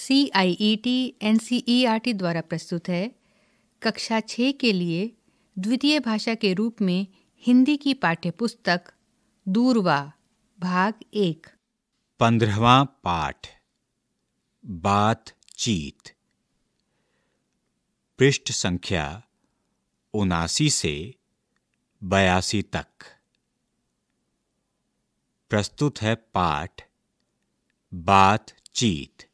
C I E T N C E R T द्वारा प्रस्तुत है कक्षा छः के लिए द्वितीय भाषा के रूप में हिंदी की पाठ्यपुस्तक दूरवा भाग एक पंद्रहवा पाठ बातचीत पृष्ठ संख्या उनासी से बयासी तक प्रस्तुत है पाठ बातचीत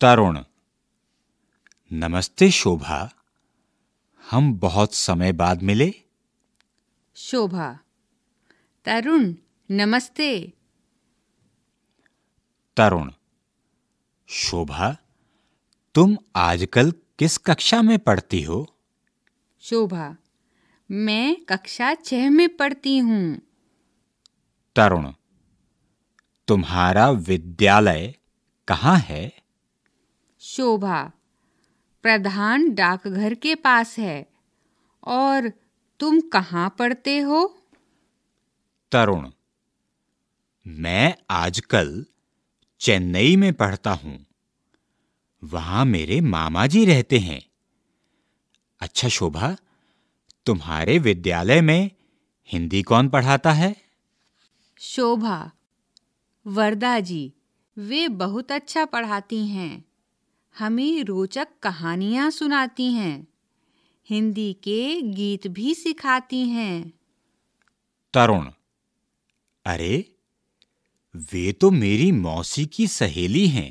तरुण नमस्ते शोभा हम बहुत समय बाद मिले शोभा तरुण नमस्ते तरुण शोभा तुम आजकल किस कक्षा में पढ़ती हो शोभा मैं कक्षा छह में पढ़ती हूँ तरुण तुम्हारा विद्यालय कहाँ है शोभा प्रधान डाकघर के पास है और तुम कहाँ पढ़ते हो तरुण मैं आजकल चेन्नई में पढ़ता हूँ वहाँ मेरे मामा जी रहते हैं अच्छा शोभा तुम्हारे विद्यालय में हिंदी कौन पढ़ाता है शोभा वरदा जी वे बहुत अच्छा पढ़ाती हैं हमें रोचक कहानियाँ सुनाती हैं हिंदी के गीत भी सिखाती हैं तरुण अरे वे तो मेरी मौसी की सहेली हैं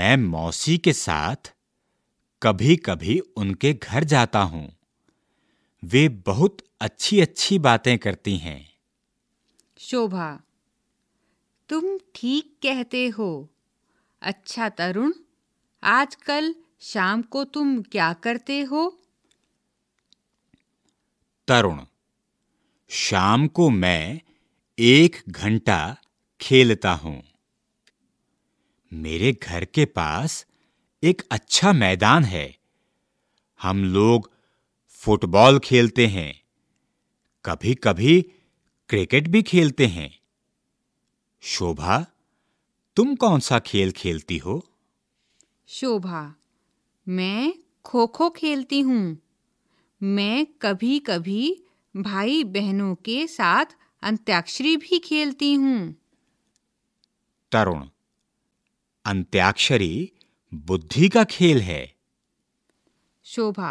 मैं मौसी के साथ कभी कभी उनके घर जाता हूँ वे बहुत अच्छी अच्छी बातें करती हैं शोभा तुम ठीक कहते हो अच्छा तरुण आजकल शाम को तुम क्या करते हो तरुण शाम को मैं एक घंटा खेलता हूं मेरे घर के पास एक अच्छा मैदान है हम लोग फुटबॉल खेलते हैं कभी-कभी क्रिकेट भी खेलते हैं शोभा तुम कौन सा खेल खेलती हो शोभा मैं खो खो खेलती हूँ मैं कभी कभी भाई बहनों के साथ अंत्याक्षरी भी खेलती हूँ तरुण अंत्याक्षरी बुद्धि का खेल है शोभा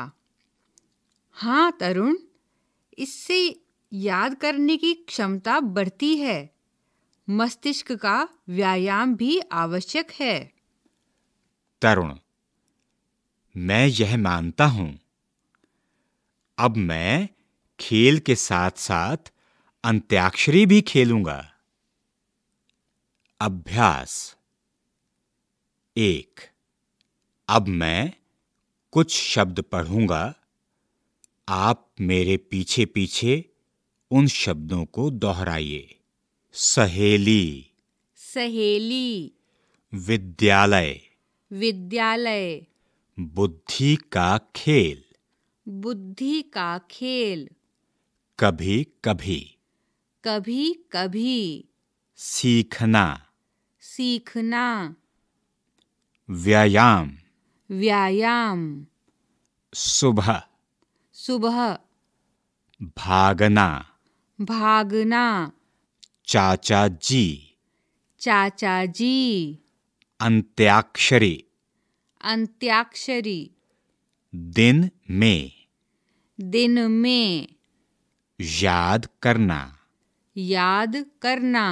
हाँ तरुण इससे याद करने की क्षमता बढ़ती है मस्तिष्क का व्यायाम भी आवश्यक है तरुण मैं यह मानता हूं अब मैं खेल के साथ साथ अंत्याक्षरी भी खेलूंगा अभ्यास एक अब मैं कुछ शब्द पढ़ूंगा आप मेरे पीछे पीछे उन शब्दों को दोहराइए सहेली सहेली विद्यालय विद्यालय बुद्धि का खेल बुद्धि का खेल कभी कभी कभी कभी सीखना सीखना व्यायाम व्यायाम सुबह सुबह भागना भागना चाचा जी चाचा जी अंत्याक्षरी अंत्याक्षरी दिन में दिन में याद करना याद करना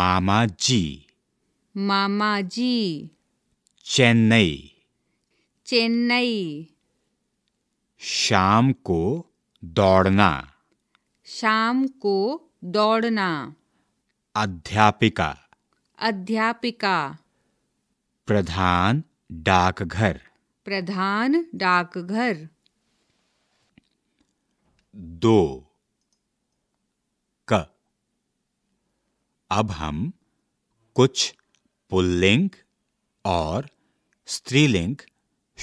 मामा जी मामा जी चेन्नई चेन्नई शाम को दौड़ना शाम को दौड़ना अध्यापिका अध्यापिका प्रधान डाकघर प्रधान डाकघर दो क अब हम कुछ पुल्लिंग और स्त्रीलिंग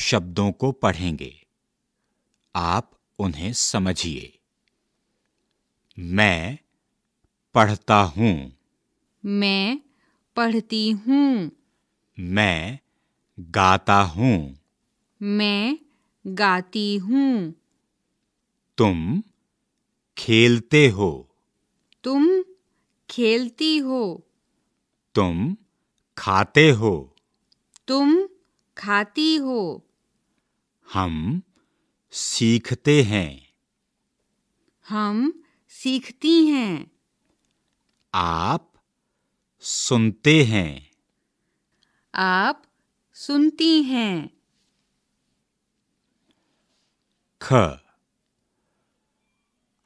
शब्दों को पढ़ेंगे आप उन्हें समझिए मैं पढ़ता हूँ मैं पढ़ती हूँ मैं गाता हूँ मैं गाती हूँ तुम खेलते हो तुम खेलती हो तुम खाते हो तुम खाती हो हम सीखते हैं हम सीखती हैं आप सुनते हैं आप सुनती हैं ख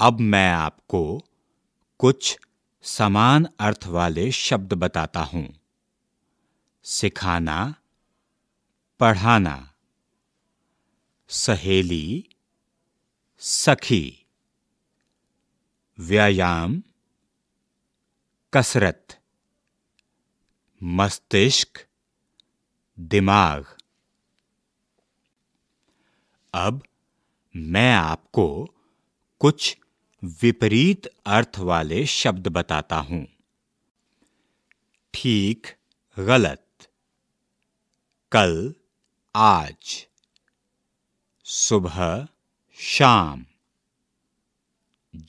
अब मैं आपको कुछ समान अर्थ वाले शब्द बताता हूं सिखाना पढ़ाना सहेली सखी व्यायाम कसरत मस्तिष्क दिमाग अब मैं आपको कुछ विपरीत अर्थ वाले शब्द बताता हूं ठीक गलत कल आज सुबह शाम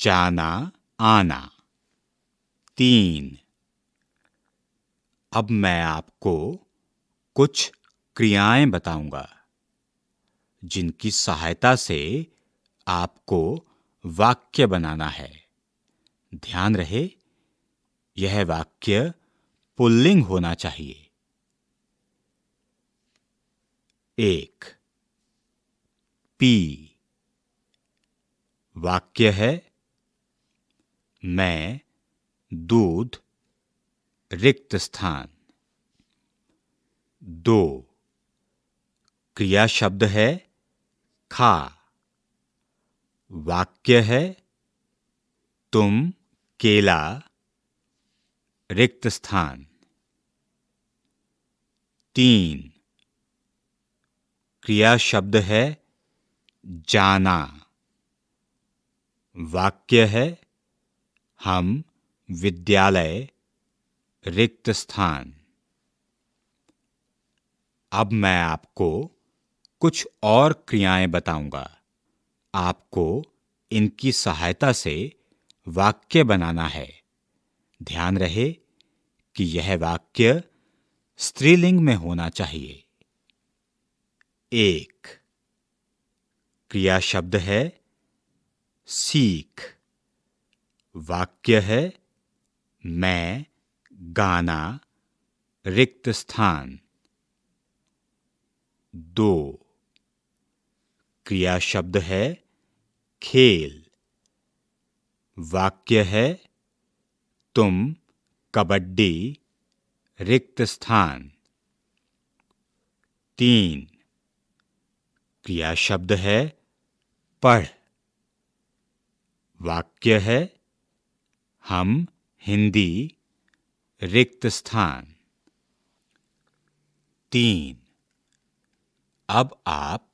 जाना आना तीन अब मैं आपको कुछ क्रियाएं बताऊंगा जिनकी सहायता से आपको वाक्य बनाना है ध्यान रहे यह वाक्य पुल्लिंग होना चाहिए एक पी वाक्य है मैं दूध रिक्त स्थान दो क्रिया शब्द है खा वाक्य है तुम केला रिक्त स्थान तीन क्रिया शब्द है जाना वाक्य है हम विद्यालय रिक्त स्थान अब मैं आपको कुछ और क्रियाएं बताऊंगा आपको इनकी सहायता से वाक्य बनाना है ध्यान रहे कि यह वाक्य स्त्रीलिंग में होना चाहिए एक क्रिया शब्द है सीख वाक्य है मैं गाना रिक्त स्थान दो क्रिया शब्द है खेल वाक्य है तुम कबड्डी रिक्त स्थान तीन क्रिया शब्द है पढ़ वाक्य है हम हिंदी रिक्त स्थान तीन अब आप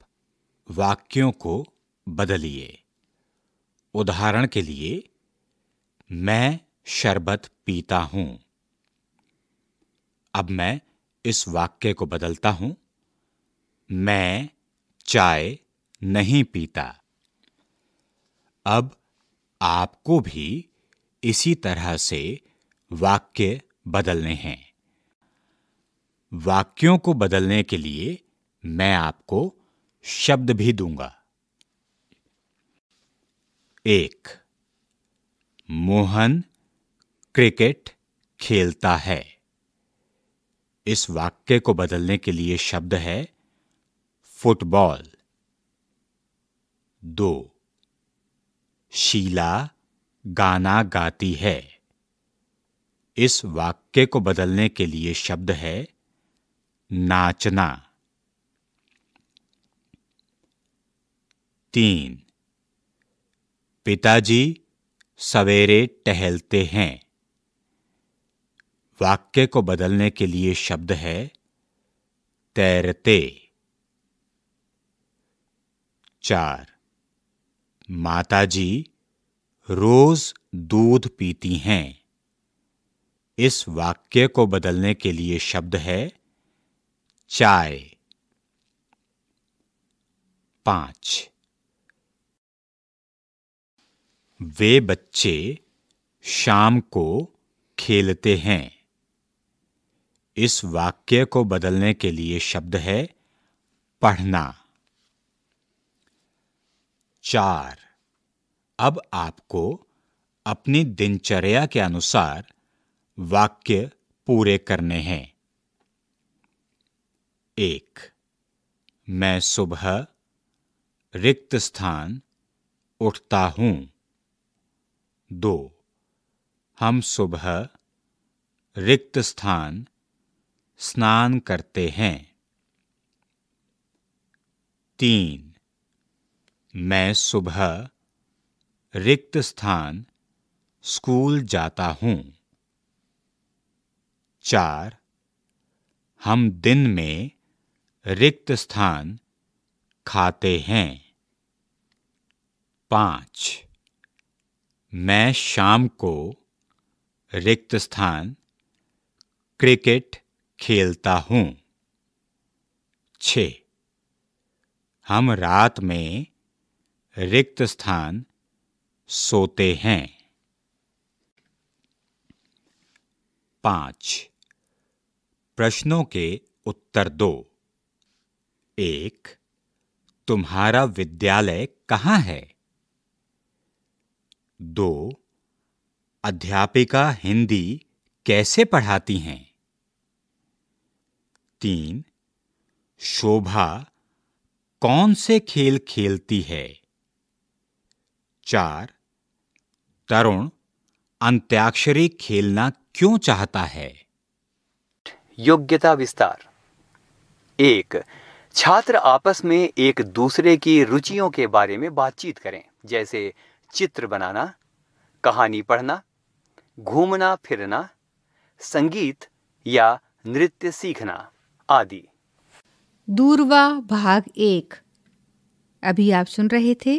वाक्यों को बदलिए उदाहरण के लिए मैं शरबत पीता हूं अब मैं इस वाक्य को बदलता हूं मैं चाय नहीं पीता अब आपको भी इसी तरह से वाक्य बदलने हैं वाक्यों को बदलने के लिए मैं आपको शब्द भी दूंगा एक मोहन क्रिकेट खेलता है इस वाक्य को बदलने के लिए शब्द है फुटबॉल दो शीला गाना गाती है इस वाक्य को बदलने के लिए शब्द है नाचना तीन पिताजी सवेरे टहलते हैं वाक्य को बदलने के लिए शब्द है तैरते चार माताजी रोज दूध पीती हैं इस वाक्य को बदलने के लिए शब्द है चाय पांच वे बच्चे शाम को खेलते हैं इस वाक्य को बदलने के लिए शब्द है पढ़ना चार अब आपको अपनी दिनचर्या के अनुसार वाक्य पूरे करने हैं एक मैं सुबह रिक्त स्थान उठता हूं दो हम सुबह रिक्त स्थान स्नान करते हैं तीन मैं सुबह रिक्त स्थान स्कूल जाता हूं चार हम दिन में रिक्त स्थान खाते हैं पांच मैं शाम को रिक्त स्थान क्रिकेट खेलता हूँ छ हम रात में रिक्त स्थान सोते हैं पांच प्रश्नों के उत्तर दो एक तुम्हारा विद्यालय कहाँ है दो अध्यापिका हिंदी कैसे पढ़ाती हैं तीन शोभा कौन से खेल खेलती है चार तरुण अंत्याक्षरी खेलना क्यों चाहता है योग्यता विस्तार एक छात्र आपस में एक दूसरे की रुचियों के बारे में बातचीत करें जैसे चित्र बनाना कहानी पढ़ना घूमना फिरना संगीत या नृत्य सीखना आदि दूरवा भाग एक अभी आप सुन रहे थे